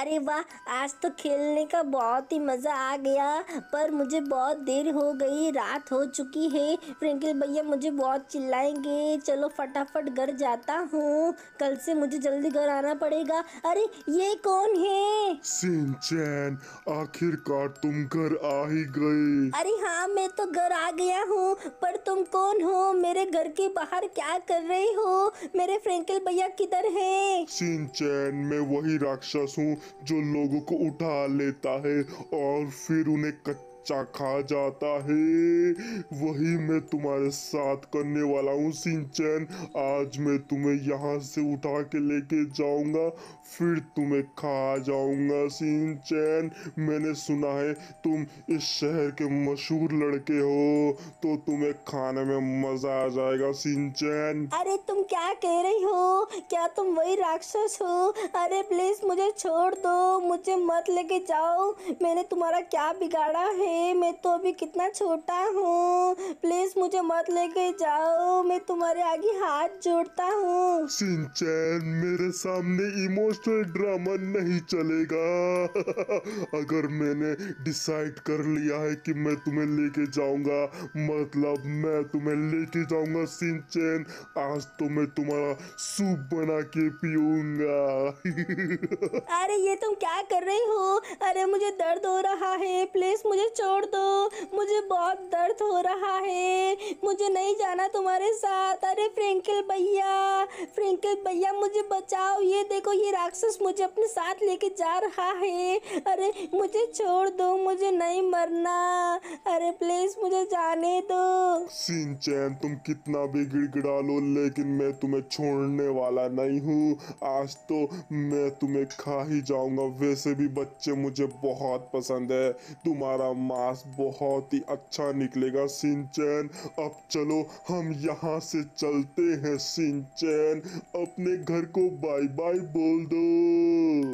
अरे वाह आज तो खेलने का बहुत ही मज़ा आ गया पर मुझे बहुत देर हो गई रात हो चुकी है फ्रेंकिल भैया मुझे बहुत चिल्लाएंगे चलो फटाफट घर जाता हूँ कल से मुझे जल्दी घर आना पड़ेगा अरे ये कौन है सिंचैन आखिरकार तुम घर आ ही गए अरे हाँ मैं तो घर आ गया हूँ पर तुम कौन हो मेरे घर के बाहर क्या कर रहे हो मेरे फ्रेंकल भैया किधर है सिंचैन मैं वही राक्षस हूँ जो लोगों को उठा लेता है और फिर उन्हें कच्चे खा जाता है वही मैं तुम्हारे साथ करने वाला हूँ सिंचन आज मैं तुम्हें यहाँ से उठा के लेके जाऊंगा फिर तुम्हें खा जाऊंगा सिंचन मैंने सुना है तुम इस शहर के मशहूर लड़के हो तो तुम्हें खाने में मज़ा आ जाएगा सिंचन अरे तुम क्या कह रही हो क्या तुम वही राक्षस हो अरे प्लीज़ मुझे छोड़ दो मुझे मत लेके जाओ मैंने तुम्हारा क्या बिगाड़ा है है मैं तो अभी कितना छोटा हूँ प्लीज मुझे मत लेके जाओ मैं तुम्हारे आगे हाथ जोड़ता हूँ मेरे सामने इमोशनल ड्रामा नहीं चलेगा अगर मैंने डिसाइड कर लिया है कि मैं तुम्हें लेके जाऊंगा मतलब मैं तुम्हें लेके जाऊंगा सिंचैन आज तो मैं तुम्हारा सूप बना के पीऊंगा अरे ये तुम क्या कर रही हो अरे मुझे दर्द हो रहा है प्लीज मुझे छोड़ दो मुझे बहुत दर्द हो रहा है मुझे नहीं जाना तुम्हारे साथ अरे फ्रेंकिल भैया फ्रेंकल भैया मुझे बचाओ ये देखो ये राक्षस मुझे अपने साथ लेके जा रहा है अरे मुझे छोड़ दो मुझे नहीं मरना अरे प्लीज मुझे जाने दो सिंचैन तुम कितना भी गिड़गिड़ा लो लेकिन मैं तुम्हें छोड़ने वाला नहीं हूँ आज तो मैं तुम्हें खा ही जाऊंगा वैसे भी बच्चे मुझे बहुत पसंद है तुम्हारा मास बहुत ही अच्छा निकलेगा सिंचन अब चलो हम यहाँ से चलते हैं सिंचन अपने घर को बाय बाय बोल दो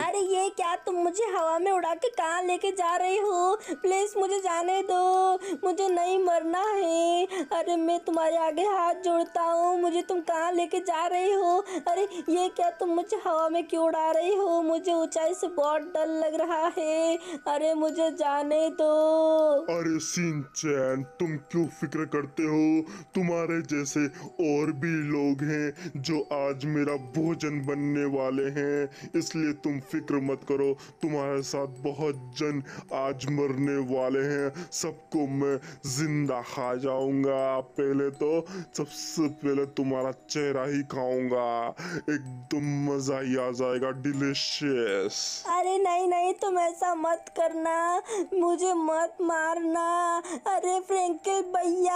अरे ये क्या तुम मुझे हवा में उड़ा के कहाँ लेके जा रही हो प्लीज मुझे जाने दो मुझे नहीं मरना है अरे मैं तुम्हारे आगे हाथ जोड़ता हूँ मुझे तुम कहाँ लेके जा रही हो अरे ये क्या तुम मुझे हवा में क्यों उड़ा रही हो मुझे ऊंचाई से बहुत डर लग रहा है अरे मुझे जाने दो अरे चैन तुम क्यों फिक्र करते हो तुम्हारे जैसे और भी लोग हैं जो आज मेरा भोजन बनने वाले हैं इसलिए तुम फिक्र मत करो तुम्हारे साथ बहुत जन आज मरने वाले हैं सबको मैं जिंदा खा जाऊंगा पहले तो सबसे पहले तुम्हारा चेहरा ही खाऊंगा एकदम मजा ही आ जाएगा डिलिशियस अरे नहीं नहीं तुम ऐसा मत करना मुझे मत मारना अरे फ्रेंकल भैया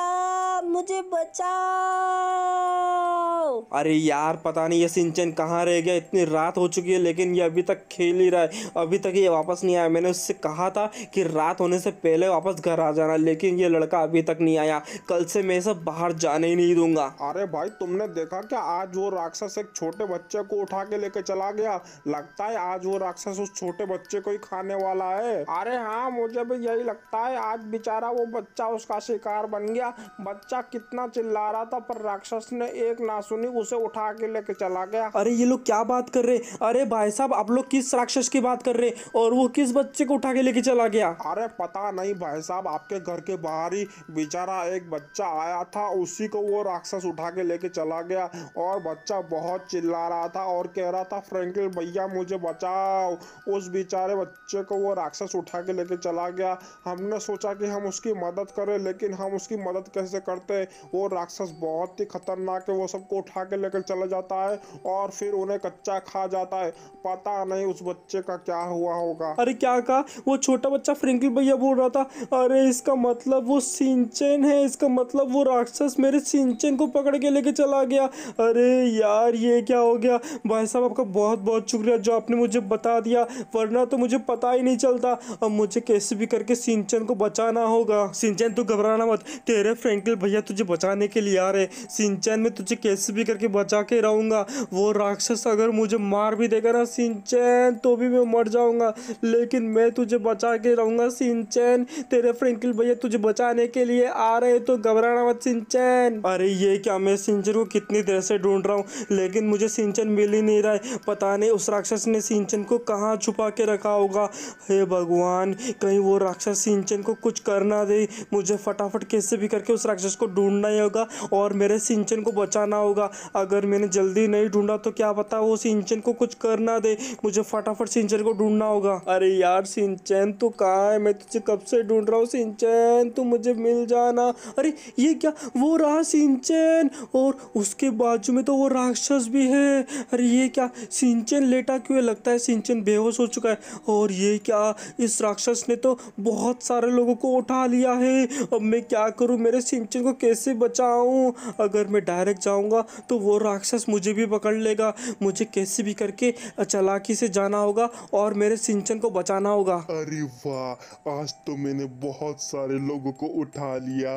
मुझे बचाओ अरे यार पता नहीं ये सिंचन कहाँ रह गया इतनी रात हो चुकी है लेकिन ये अभी तक खेल ही रहा है अभी तक ये वापस नहीं आया मैंने उससे कहा था कि रात होने से पहले वापस घर आ जाना लेकिन ये लड़का अभी तक नहीं आया कल से मैं सब बाहर जाने ही नहीं दूंगा अरे भाई तुमने देखा क्या आज वो राक्षस एक छोटे बच्चे को उठा के लेके चला गया लगता है आज वो राक्षस उस छोटे बच्चे को ही खाने वाला है अरे हाँ मुझे भी यही लगता लगता है आज बेचारा वो बच्चा उसका शिकार बन गया बच्चा कितना चिल्ला रहा था पर राक्षस ने एक ना सुनी उसे उठा के लेके चला गया अरे ये लोग क्या बात कर रहे अरे भाई साहब आप लोग किस राक्षस की बात कर रहे और वो किस बच्चे को उठा के लेके चला गया अरे पता नहीं भाई साहब आपके घर के बाहर ही बेचारा एक बच्चा आया था उसी को वो राक्षस उठा के लेके चला गया और बच्चा बहुत चिल्ला रहा था और कह रहा था फ्रेंकिल भैया मुझे बचाओ उस बेचारे बच्चे को वो राक्षस उठा के लेके चला गया हम हमने सोचा कि हम उसकी मदद करें लेकिन हम उसकी मदद कैसे करते हैं वो राक्षस बहुत ही खतरनाक है वो सबको उठा के लेकर चला जाता है और फिर उन्हें कच्चा खा जाता है पता नहीं उस बच्चे का क्या हुआ होगा अरे क्या कहा वो छोटा बच्चा फ्रिंकल भैया बोल रहा था अरे इसका मतलब वो सिंचन है इसका मतलब वो राक्षस मेरे सिंचन को पकड़ के लेके चला गया अरे यार ये क्या हो गया भाई साहब आपका बहुत बहुत शुक्रिया जो आपने मुझे बता दिया वरना तो मुझे पता ही नहीं चलता अब मुझे कैसे भी करके सिंचन सिंचन को बचाना होगा सिंचन तू घबराना मत तेरे फ्रेंकल भैया तुझे बचाने के लिए आ रहे सिंचन में तुझे कैसे भी करके बचा के रहूंगा वो राक्षस अगर मुझे मार भी देगा ना सिंचन तो भी मैं मर जाऊंगा लेकिन मैं तुझे बचा के रहूंगा सिंचन तेरे फ्रेंकिल भैया तुझे बचाने के लिए आ रहे तो घबराना मत सिंचन अरे ये क्या मैं सिंचन को कितनी देर से ढूंढ रहा हूँ लेकिन मुझे सिंचन मिल ही नहीं रहा है पता नहीं उस राक्षस ने सिंचन को कहाँ छुपा के रखा होगा हे भगवान कहीं वो राक्षस सिंचन सिंचन को कुछ करना दे मुझे फटाफट कैसे भी करके उस राक्षस को ढूंढना ही होगा और मेरे सिंचन को बचाना होगा अगर मैंने जल्दी नहीं ढूंढा तो क्या पता वो सिंचन को कुछ करना दे मुझे फटाफट सिंचन को ढूंढना होगा अरे यार सिंचन तू कहाँ है मैं तुझे कब से ढूंढ रहा हूँ सिंचन तू मुझे मिल जाना अरे ये क्या वो रहा सिंचन और उसके बाजू में तो वो राक्षस भी है अरे ये क्या सिंचन लेटा क्यों लगता है सिंचन बेहोश हो चुका है और ये क्या इस राक्षस ने तो बहुत सारे लोगों को उठा लिया है अब मैं क्या करूँ मेरे सिंचन को कैसे बचाऊँ अगर मैं डायरेक्ट जाऊँगा तो वो राक्षस मुझे भी पकड़ लेगा मुझे कैसे भी करके चलाकी से जाना होगा और मेरे सिंचन को बचाना होगा अरे वाह आज तो मैंने बहुत सारे लोगों को उठा लिया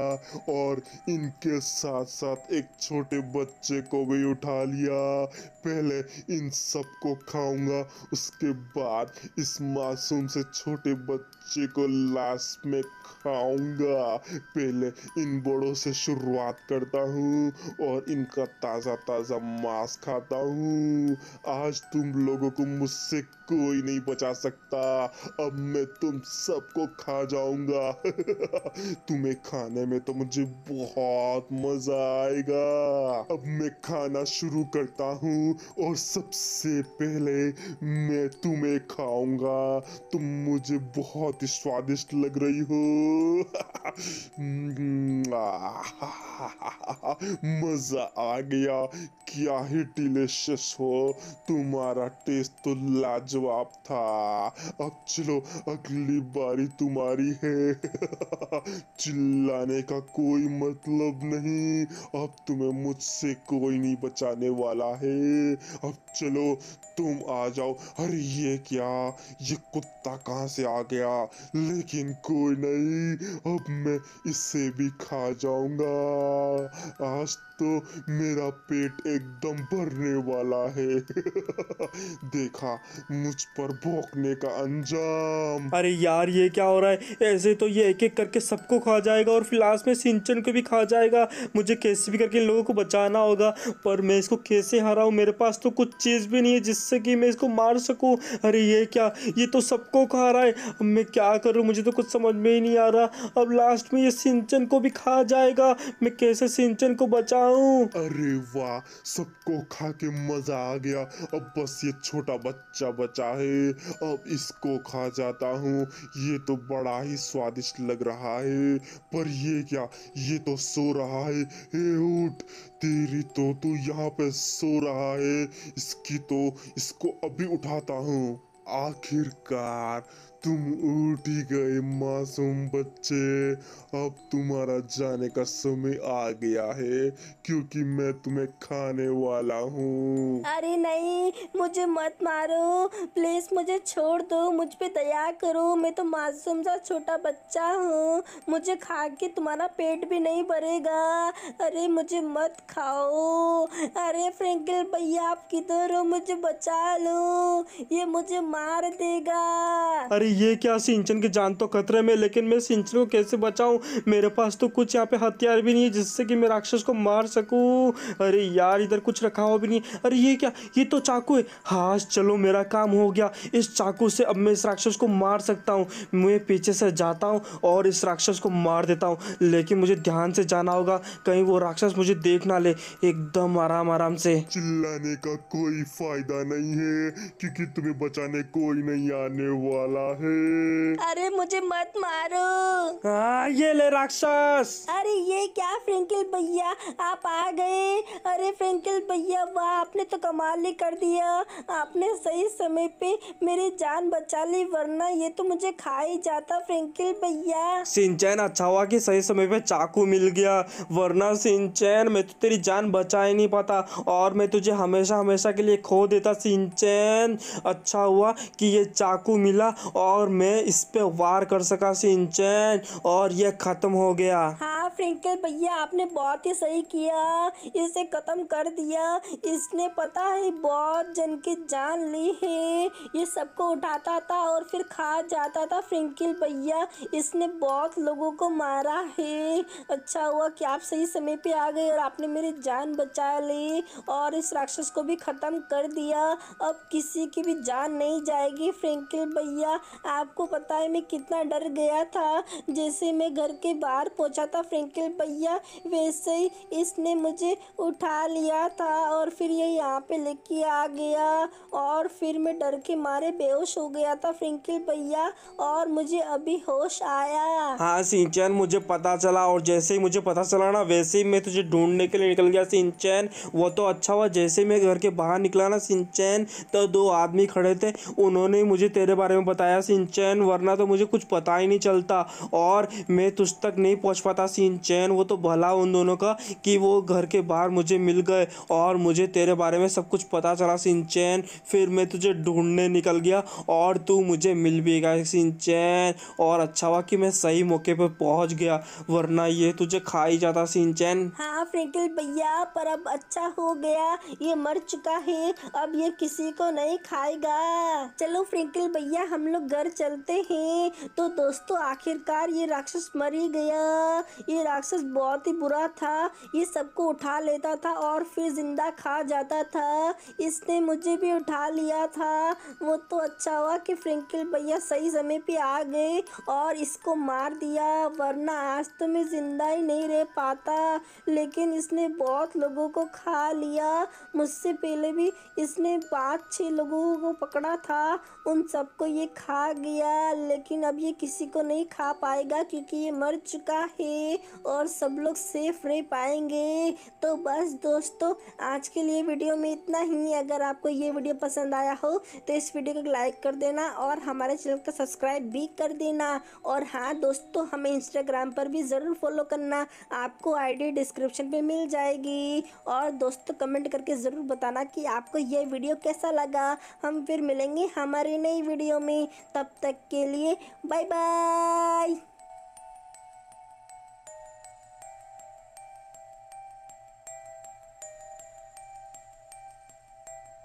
और इनके साथ साथ एक छोटे बच्चे को भी उठा लिया पहले इन सबको खाऊंगा उसके बाद इस मासूम से छोटे बच्चे को ला क्लास में खाऊंगा पहले इन बड़ों से शुरुआत करता हूँ और इनका ताज़ा ताज़ा मांस खाता हूँ आज तुम लोगों को मुझसे कोई नहीं बचा सकता अब मैं तुम सबको खा जाऊंगा तुम्हें खाने में तो मुझे बहुत मज़ा आएगा अब मैं खाना शुरू करता हूँ और सबसे पहले मैं तुम्हें खाऊंगा तुम मुझे बहुत ही स्वादिष्ट लग रही हो मजा आ गया क्या ही डिलीशियस हो तुम्हारा टेस्ट तो लाजवाब था अब चलो अगली बारी तुम्हारी है चिल्लाने का कोई मतलब नहीं अब तुम्हें मुझसे कोई नहीं बचाने वाला है अब चलो तुम आ जाओ अरे ये क्या ये कुत्ता कहाँ से आ गया लेकिन कोई नहीं अब मैं इससे भी खा जाऊंगा आज तो मेरा पेट एकदम भरने वाला है देखा मुझ पर भोंकने का अंजाम अरे यार ये क्या हो रहा है ऐसे तो ये एक एक करके सबको खा जाएगा और फिर लास्ट में सिंचन को भी खा जाएगा मुझे कैसे भी करके लोगों को बचाना होगा पर मैं इसको कैसे हरा मेरे पास तो कुछ चीज़ भी नहीं है जिससे कि मैं इसको मार सकूँ अरे ये क्या ये तो सबको खा रहा है अब मैं क्या करूँ मुझे तो कुछ समझ में ही नहीं आ रहा अब लास्ट में ये सिंचन को भी खा जाएगा मैं कैसे सिंचन को बचा हूँ अरे वाह सबको खा के मजा आ गया अब बस ये छोटा बच्चा बचा है अब इसको खा जाता हूँ ये तो बड़ा ही स्वादिष्ट लग रहा है पर ये क्या ये तो सो रहा है ए उठ तेरी तो तू यहाँ पे सो रहा है इसकी तो इसको अभी उठाता हूँ आखिरकार तुम उठ गए मासूम बच्चे अब तुम्हारा जाने का समय आ गया है क्योंकि मैं तुम्हें खाने वाला हूँ अरे नहीं मुझे मत मारो प्लीज मुझे छोड़ दो मुझ पे दया करो मैं तो मासूम सा छोटा बच्चा हूँ मुझे खा के तुम्हारा पेट भी नहीं भरेगा अरे मुझे मत खाओ अरे फ्रेंकल भैया आप किधर हो मुझे बचा लो ये मुझे म... मार देगा अरे ये क्या सिंचन की जान तो खतरे में लेकिन मैं सिंचन को कैसे बचाऊ मेरे पास तो कुछ यहाँ पे हथियार भी नहीं है जिससे कि मैं राक्षस को मार सकू अरे यार इधर कुछ रखा हुआ भी नहीं अरे ये क्या ये तो चाकू है हाँ चलो मेरा काम हो गया इस चाकू से अब मैं इस राक्षस को मार सकता हूँ मैं पीछे से जाता हूँ और इस राक्षस को मार देता हूँ लेकिन मुझे ध्यान से जाना होगा कहीं वो राक्षस मुझे देख ना ले एकदम आराम आराम से चिल्लाने का कोई फायदा नहीं है क्योंकि तुम्हें बचाने कोई नहीं आने वाला है अरे मुझे मत मारो हाँ ये ले राक्षस अरे ये क्या फ्रिंकल भैया आप आ गए अरे अंकल भैया वाह आपने तो कमाल ही कर दिया आपने सही समय पे मेरी जान बचा ली वरना ये तो मुझे खा ही जाता फ्रेंकिल भैया सिंचैन अच्छा हुआ कि सही समय पे चाकू मिल गया वरना सिंचैन मैं तो तेरी जान बचा ही नहीं पाता और मैं तुझे हमेशा हमेशा के लिए खो देता सिंचैन अच्छा हुआ कि ये चाकू मिला और मैं इस पे वार कर सका सिंचैन और यह ख़त्म हो गया हाँ फ्रिंकल भैया आपने बहुत ही सही किया इसे ख़त्म कर दिया इसने पता है बहुत जन की जान ली है ये सबको उठाता था और फिर खा जाता था फ्रिंकल भैया इसने बहुत लोगों को मारा है अच्छा हुआ कि आप सही समय पे आ गए और आपने मेरी जान बचा ली और इस राक्षस को भी ख़त्म कर दिया अब किसी की भी जान नहीं जाएगी फ्रिंकल भैया आपको पता है मैं कितना डर गया था जैसे मैं घर के बाहर पहुँचा था फ्रिंकल निखिल भैया वैसे ही इसने मुझे उठा लिया था और फिर ये यहाँ पे लेके आ गया और फिर मैं डर के मारे बेहोश हो गया था फ्रिंकिल भैया और मुझे अभी होश आया हाँ सिंचन मुझे पता चला और जैसे ही मुझे पता चला ना वैसे ही मैं तुझे ढूंढने के लिए निकल गया सिंचन वो तो अच्छा हुआ जैसे मैं घर के बाहर निकला ना सिंचन तो दो आदमी खड़े थे उन्होंने मुझे तेरे बारे में बताया सिंचन वरना तो मुझे कुछ पता ही नहीं चलता और मैं तुझ तक नहीं पहुँच पाता सिंचन चैन वो तो भला उन दोनों का कि वो घर के बाहर मुझे मिल गए और मुझे तेरे बारे में सब कुछ पता चला चैन फिर मैं तुझे ढूंढने निकल गया और तू मुझे मिल भी गया चैन और अच्छा हुआ कि मैं सही मौके पर पहुंच गया वरना ये तुझे खा ही जाता चैन हाँ फ्रेंकिल भैया पर अब अच्छा हो गया ये मर चुका है अब ये किसी को नहीं खाएगा चलो फ्रेंकिल भैया हम लोग घर चलते हैं तो दोस्तों आखिरकार ये राक्षस मर ही गया ये राक्षस बहुत ही बुरा था ये सबको उठा लेता था और फिर जिंदा खा जाता था इसने मुझे भी उठा लिया था वो तो अच्छा हुआ कि फ्रिंकल भैया सही समय पे आ गए और इसको मार दिया वरना आज तो मैं ज़िंदा ही नहीं रह पाता लेकिन इसने बहुत लोगों को खा लिया मुझसे पहले भी इसने पाँच छः लोगों को पकड़ा था उन सबको ये खा गया लेकिन अब ये किसी को नहीं खा पाएगा क्योंकि ये मर चुका है और सब लोग सेफ रह पाएंगे तो बस दोस्तों आज के लिए वीडियो में इतना ही अगर आपको ये वीडियो पसंद आया हो तो इस वीडियो को लाइक कर देना और हमारे चैनल को सब्सक्राइब भी कर देना और हाँ दोस्तों हमें इंस्टाग्राम पर भी ज़रूर फॉलो करना आपको आईडी डिस्क्रिप्शन पे मिल जाएगी और दोस्तों कमेंट करके ज़रूर बताना कि आपको ये वीडियो कैसा लगा हम फिर मिलेंगे हमारी नई वीडियो में तब तक के लिए बाय बाय